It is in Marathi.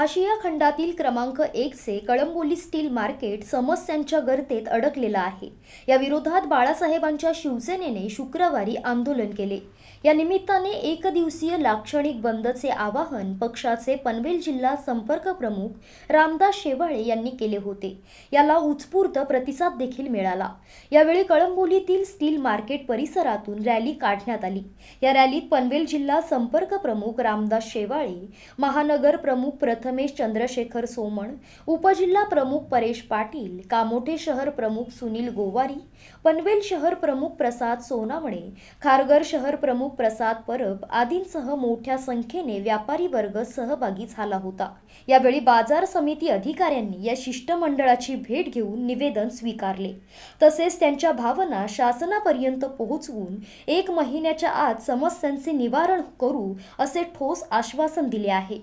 आशिया खंडातील क्रमांक एकचे कळंबोली स्टील मार्केट समस्यांच्या गर्तेत अडकलेला आहे या विरोधात बाळासाहेबांच्या शिवसेनेने शुक्रवारी आंदोलन केले या निमित्ताने एक दिवसीय लाक्षणिक बंदचे आवाहन पक्षाचे पनवेल जिल्हा संपर्क प्रमुख रामदास शेवाळे यांनी केले होते याला उत्स्फूर्त प्रतिसाद देखील मिळाला यावेळी कळंबोलीतील स्टील मार्केट परिसरातून रॅली काढण्यात आली या रॅलीत पनवेल जिल्हा संपर्क प्रमुख रामदास शेवाळे महानगर प्रमुख प्रथमेश चंद्रशेखर सोमण उपजिल्हा प्रमुख परेश पाटील कामोठे शहर प्रमुख सुनील गोवा पनवेल शहर प्रमुख प्रसाद सोनावणे खारघर शहर प्रमुख प्रसाद परब आदींसह मोठ्या संख्येने व्यापारी वर्ग सहभागी झाला होता यावेळी बाजार समिती अधिकाऱ्यांनी या शिष्टमंडळाची भेट घेऊन निवेदन स्वीकारले तसेच त्यांच्या भावना शासनापर्यंत पोहोचवून एक महिन्याच्या आत समस्यांचे निवारण करू असे ठोस आश्वासन दिले आहे